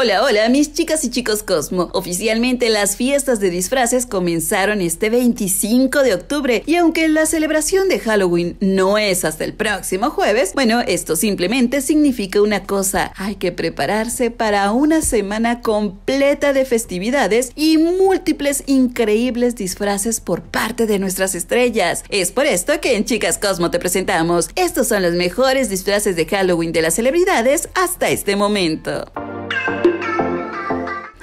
Hola, hola, mis chicas y chicos Cosmo. Oficialmente las fiestas de disfraces comenzaron este 25 de octubre y aunque la celebración de Halloween no es hasta el próximo jueves, bueno, esto simplemente significa una cosa, hay que prepararse para una semana completa de festividades y múltiples increíbles disfraces por parte de nuestras estrellas. Es por esto que en Chicas Cosmo te presentamos, estos son los mejores disfraces de Halloween de las celebridades hasta este momento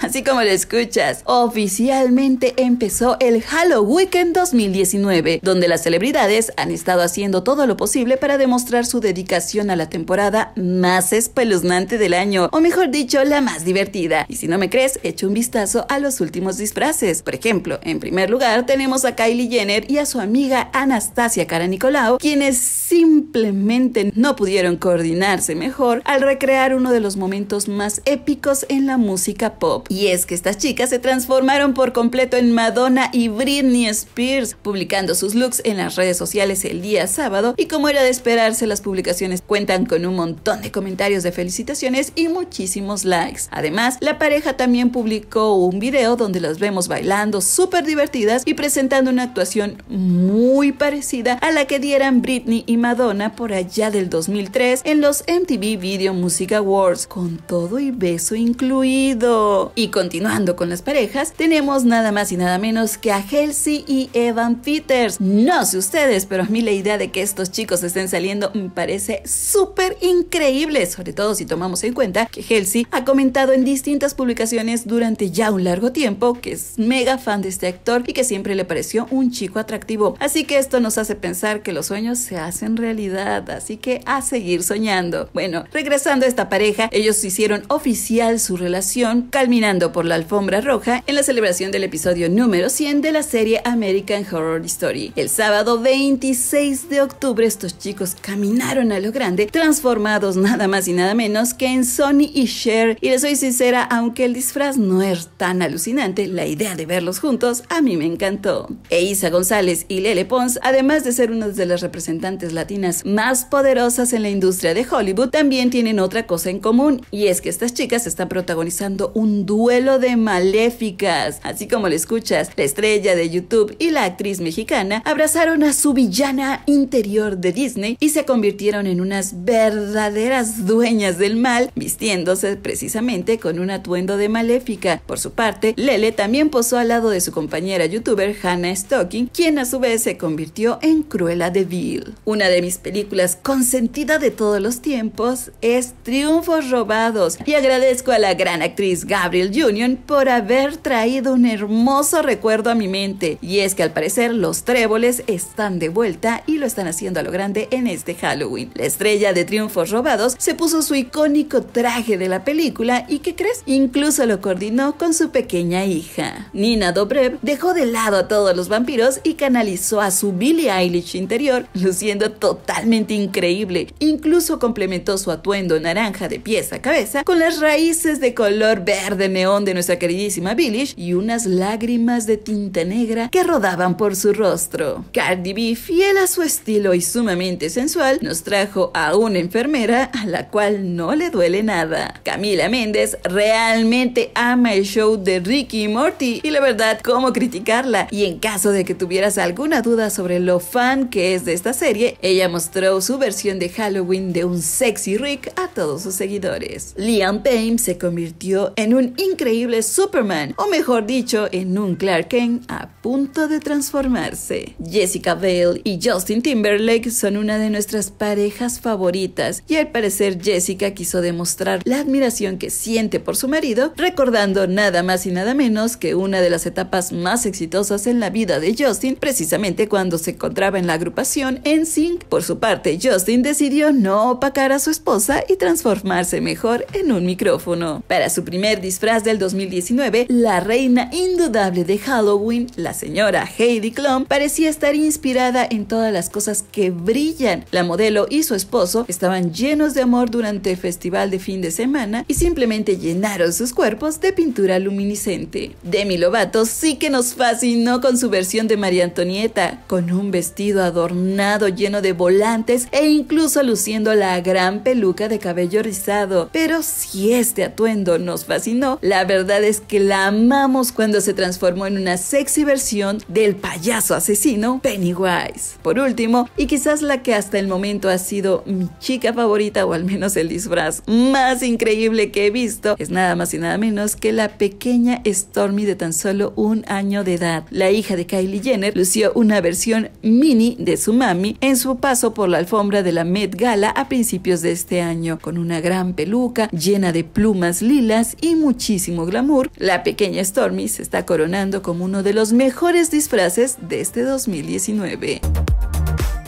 así como lo escuchas. Oficialmente empezó el Halloween 2019, donde las celebridades han estado haciendo todo lo posible para demostrar su dedicación a la temporada más espeluznante del año, o mejor dicho, la más divertida. Y si no me crees, echa un vistazo a los últimos disfraces. Por ejemplo, en primer lugar tenemos a Kylie Jenner y a su amiga Anastasia Cara Nicolau, quienes simplemente no pudieron coordinarse mejor al recrear uno de los momentos más épicos en la música pop. Y es que estas chicas se transformaron por completo en Madonna y Britney Spears, publicando sus looks en las redes sociales el día sábado y como era de esperarse las publicaciones cuentan con un montón de comentarios de felicitaciones y muchísimos likes. Además, la pareja también publicó un video donde las vemos bailando súper divertidas y presentando una actuación muy parecida a la que dieran Britney y Madonna por allá del 2003 en los MTV Video Music Awards, con todo y beso incluido. Y continuando con las parejas, tenemos nada más y nada menos que a Halsey y Evan Peters. No sé ustedes, pero a mí la idea de que estos chicos estén saliendo me parece súper increíble, sobre todo si tomamos en cuenta que Halsey ha comentado en distintas publicaciones durante ya un largo tiempo que es mega fan de este actor y que siempre le pareció un chico atractivo. Así que esto nos hace pensar que los sueños se hacen realidad, así que a seguir soñando. Bueno, regresando a esta pareja, ellos hicieron oficial su relación caminando por la alfombra roja en la celebración del episodio número 100 de la serie American Horror Story. El sábado 26 de octubre estos chicos caminaron a lo grande, transformados nada más y nada menos que en Sonny y Cher. Y les soy sincera, aunque el disfraz no es tan alucinante, la idea de verlos juntos a mí me encantó. Eisa González y Lele Pons, además de ser una de las representantes latinas más poderosas en la industria de Hollywood también tienen otra cosa en común y es que estas chicas están protagonizando un duelo de maléficas. Así como lo escuchas, la estrella de YouTube y la actriz mexicana abrazaron a su villana interior de Disney y se convirtieron en unas verdaderas dueñas del mal, vistiéndose precisamente con un atuendo de maléfica. Por su parte, Lele también posó al lado de su compañera youtuber Hannah Stocking, quien a su vez se convirtió en Cruella de Vil. Una de mis películas consentida de todos los tiempos es Triunfos Robados y agradezco a la gran actriz Gabriel Union por haber traído un hermoso recuerdo a mi mente y es que al parecer los tréboles están de vuelta y lo están haciendo a lo grande en este Halloween. La estrella de Triunfos Robados se puso su icónico traje de la película y ¿qué crees? Incluso lo coordinó con su pequeña hija. Nina Dobrev dejó de lado a todos los vampiros y canalizó a su Billie Eilish interior luciendo totalmente increíble. Incluso complementó su atuendo naranja de pies a cabeza con las raíces de color verde neón de nuestra queridísima Billish y unas lágrimas de tinta negra que rodaban por su rostro. Cardi B, fiel a su estilo y sumamente sensual, nos trajo a una enfermera a la cual no le duele nada. Camila Méndez realmente ama el show de Ricky y Morty y la verdad, cómo criticarla. Y en caso de que tuvieras alguna duda sobre lo fan que es de esta serie, ella mostró su versión de Halloween de un sexy Rick a todos sus seguidores. Liam Payne se convirtió en un increíble Superman, o mejor dicho, en un Clark Kent a punto de transformarse. Jessica Vale y Justin Timberlake son una de nuestras parejas favoritas y al parecer Jessica quiso demostrar la admiración que siente por su marido, recordando nada más y nada menos que una de las etapas más exitosas en la vida de Justin, precisamente cuando se encontraba en la agrupación en 5 por su parte, Justin decidió no opacar a su esposa y transformarse mejor en un micrófono. Para su primer disfraz del 2019, la reina indudable de Halloween, la señora Heidi Klum, parecía estar inspirada en todas las cosas que brillan. La modelo y su esposo estaban llenos de amor durante el festival de fin de semana y simplemente llenaron sus cuerpos de pintura luminiscente. Demi Lovato sí que nos fascinó con su versión de María Antonieta, con un vestido adornado lleno de de volantes e incluso luciendo la gran peluca de cabello rizado. Pero si este atuendo nos fascinó, la verdad es que la amamos cuando se transformó en una sexy versión del payaso asesino Pennywise. Por último, y quizás la que hasta el momento ha sido mi chica favorita o al menos el disfraz más increíble que he visto, es nada más y nada menos que la pequeña Stormy de tan solo un año de edad. La hija de Kylie Jenner lució una versión mini de su mami en su paso por la alfombra de la Met Gala a principios de este año. Con una gran peluca llena de plumas lilas y muchísimo glamour, la pequeña Stormy se está coronando como uno de los mejores disfraces de este 2019.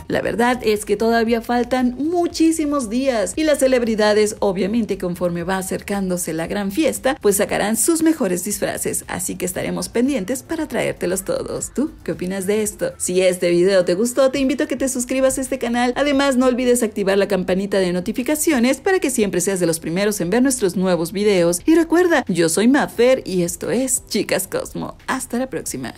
La verdad es que todavía faltan muchísimos días y las celebridades obviamente conforme va acercándose la gran fiesta, pues sacarán sus mejores disfraces, así que estaremos pendientes para traértelos todos. ¿Tú qué opinas de esto? Si este video te gustó, te invito a que te suscribas a este canal. Además, no olvides activar la campanita de notificaciones para que siempre seas de los primeros en ver nuestros nuevos videos. Y recuerda, yo soy Maffer y esto es Chicas Cosmo. Hasta la próxima.